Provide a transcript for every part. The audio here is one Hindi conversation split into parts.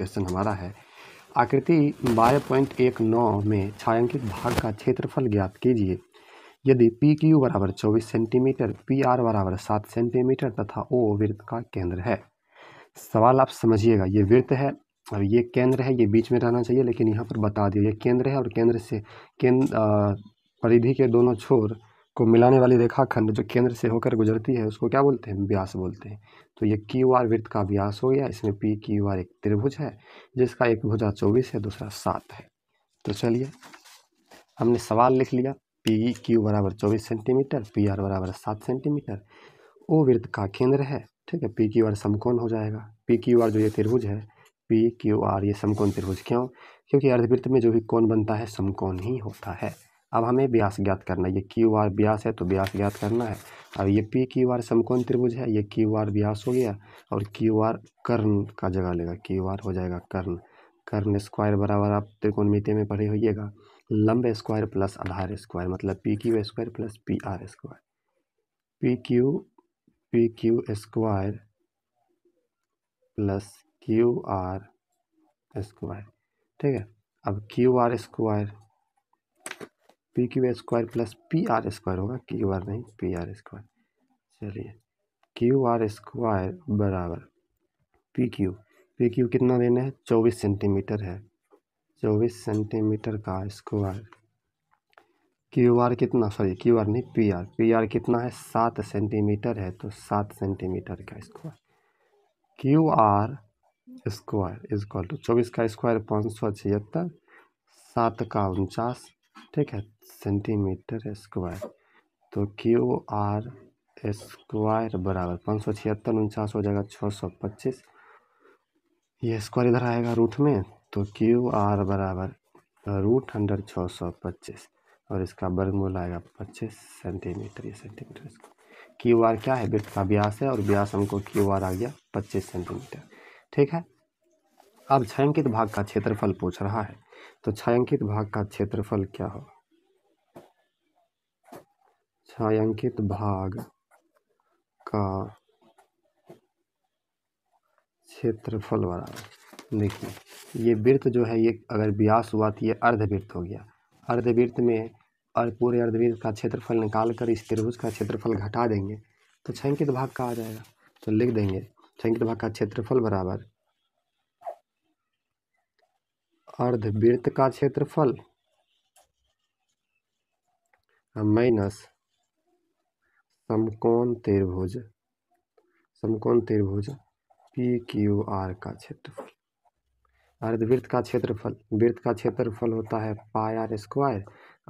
क्वेश्चन हमारा है आकृति बारह पॉइंट एक नौ में छायांकित भाग का क्षेत्रफल ज्ञात कीजिए यदि पी क्यू बराबर चौबीस सेंटीमीटर पी आर बराबर सात सेंटीमीटर तथा ओ वृत्त का केंद्र है सवाल आप समझिएगा ये वृत्त है और ये केंद्र है ये बीच में रहना चाहिए लेकिन यहाँ पर बता दिया ये केंद्र है और केंद्र से केंद्र परिधि के दोनों छोर को मिलाने वाली रेखाखंड जो केंद्र से होकर गुजरती है उसको क्या बोलते हैं व्यास बोलते हैं तो ये क्यू आर वृत्त का व्यास हो गया इसमें पी क्यू आर एक त्रिभुज है जिसका एक भुजा चौबीस है दूसरा सात है तो चलिए हमने सवाल लिख लिया पी क्यू बराबर चौबीस सेंटीमीटर पी आर बराबर सात सेंटीमीटर ओ वृत्त का केंद्र है ठीक है पी क्यू आर समकोण हो जाएगा पी क्यू आर जो ये त्रिभुज है पी क्यू आर ये समकोण त्रिभुज क्यों क्योंकि अर्धवृत्त में जो भी कोण बनता है समकोण ही होता है अब हमें व्यास ज्ञात करना है ये क्यू आर ब्यास है तो व्यास ज्ञात करना है अब ये पी क्यू आर समकोण त्रिभुज है ये क्यू आर व्यास हो गया और क्यू आर कर्ण का जगह लेगा क्यू आर हो जाएगा कर्ण कर्ण स्क्वायर बराबर आप मिति में पढ़े होइएगा लंब स्क्वायर प्लस आधार स्क्वायर मतलब P Q square plus P R square P Q P Q square plus Q R square ठीक है अब Q R square P Q square plus P R square होगा क्यू आर नहीं पी आर स्क्वायर चलिए क्यू आर स्क्वायर बराबर पी क्यू पी क्यू कितना देना है चौबीस सेंटीमीटर है चौबीस सेंटीमीटर का स्क्वायर क्यू आर कितना सॉरी क्यू आर नहीं पी आर पी आर कितना है सात सेंटीमीटर है तो सात सेंटीमीटर का square Q R square is equal to चौबीस का स्क्वायर पाँच सौ छिहत्तर सात का उनचास ठीक है सेंटीमीटर स्क्वायर तो क्यू आर स्क्वायर बराबर पाँच सौ छिहत्तर उनचास हो जाएगा छः सौ पच्चीस ये स्क्वायर इधर आएगा रूट में तो क्यू आर बराबर रूट अंडर छः सौ पच्चीस और इसका वर्गमूल आएगा पच्चीस सेंटीमीटर ये सेंटीमीटर स्क्वायर क्यू आर क्या है वृत्त का व्यास है और व्यास हमको क्यू आर आ गया पच्चीस सेंटीमीटर ठीक है अब छायांकित भाग का क्षेत्रफल पूछ रहा है तो छायांकित भाग का क्षेत्रफल क्या हो छायांकित भाग का क्षेत्रफल बराबर देखिए ये वृत्त जो है ये अगर व्यास हुआ तो ये अर्धवृत्त हो गया अर्धवृत्त में और पूरे अर्धवृत्त का क्षेत्रफल निकाल कर इस त्रिभुज का क्षेत्रफल घटा देंगे तो छंकित भाग का आ जाएगा तो लिख देंगे छंकित भाग का क्षेत्रफल बराबर अर्धवृत्त का क्षेत्रफल माइनस समकोण त्रिभुज समकोण त्रिभुज पी क्यू आर का क्षेत्रफल अर्धवृत्त का क्षेत्रफल वृत्त का क्षेत्रफल होता है पाई आर स्क्वायर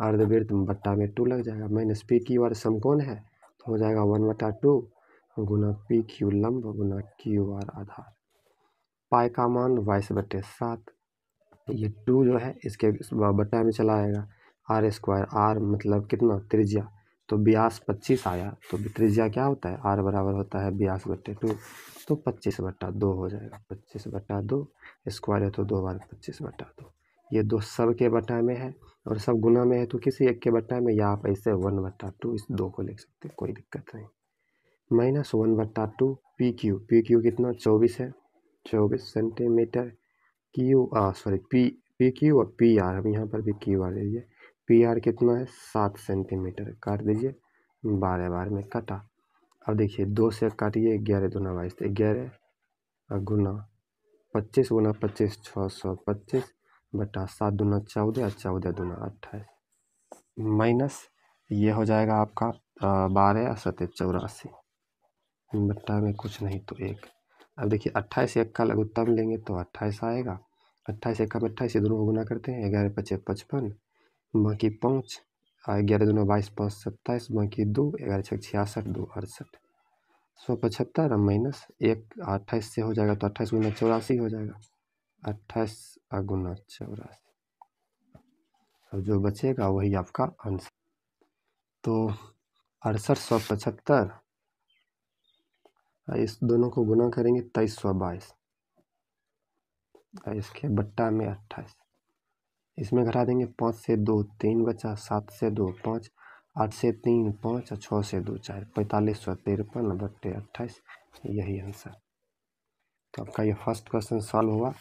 अर्धवृत्त बट्टा में टू लग जाएगा माइनस पी क्यू आर समकोण है तो हो जाएगा वन बटा टू गुना पी क्यू लंब गुना क्यू आर आधार पाई का मान बाईस बटे सात तो ये टू जो है इसके बटा में चला आएगा आर स्क्वायर आर मतलब कितना त्रिज्या तो ब्यास पच्चीस आया तो त्रिज्या क्या होता है आर बराबर होता है ब्यास बट्टे टू तो पच्चीस बट्टा दो हो जाएगा पच्चीस बट्टा दो स्क्वायर है तो दो बार पच्चीस बट्टा दो ये दो सब के बट्टा में है और सब गुना में है तो किसी एक के बट्टा में या आप ऐसे वन बट्टा टू इस दो को लिख सकते हैं कोई दिक्कत नहीं माइनस वन बट्टा two P Q P Q कितना चौबीस है चौबीस centimetre Q R sorry P P Q और पी आर अब यहाँ पर भी क्यू आर दे दीजिए पी आर कितना है सात सेंटीमीटर काट दीजिए बारह बार में काटा अब देखिए दो से काटिए ग्यारह दूना बाईस तो ग्यारह गुना पच्चीस गुना पच्चीस छः सौ पच्चीस बटा सात दुना चौदह और चौदह दुना अट्ठाईस माइनस ये हो जाएगा आपका बारह सत्य चौरासी बट्टा में कुछ नहीं तो एक अब देखिए अट्ठाईस एक का लघुत्तम लेंगे तो अट्ठाईस आएगा अट्ठाईस एक का अट्ठाईस दोनों को गुना करते हैं ग्यारह पचे पचपन बाकी पाँच ग्यारह दोनों बाईस पाँच सत्ताईस बाकी दो ग्यारह छः छियासठ दो अड़सठ सौ पचहत्तर माइनस एक अट्ठाईस से हो जाएगा तो अट्ठाईस गुना चौरासी हो जाएगा अट्ठाईस गुना चौरासी अब जो बचेगा वही आपका आंसर तो अड़सठ सौ पचहत्तर इस दोनों को गुना करेंगे तेईस सौ बाईस इसके बट्टा में अट्ठाईस इसमें घटा देंगे पाँच से दो तीन बचा सात से दो पाँच आठ से तीन पाँच और छः से दो चार पैंतालीस सौ तिरपन बट्टे अट्ठाईस यही आंसर तो आपका ये फर्स्ट क्वेश्चन सॉल्व हुआ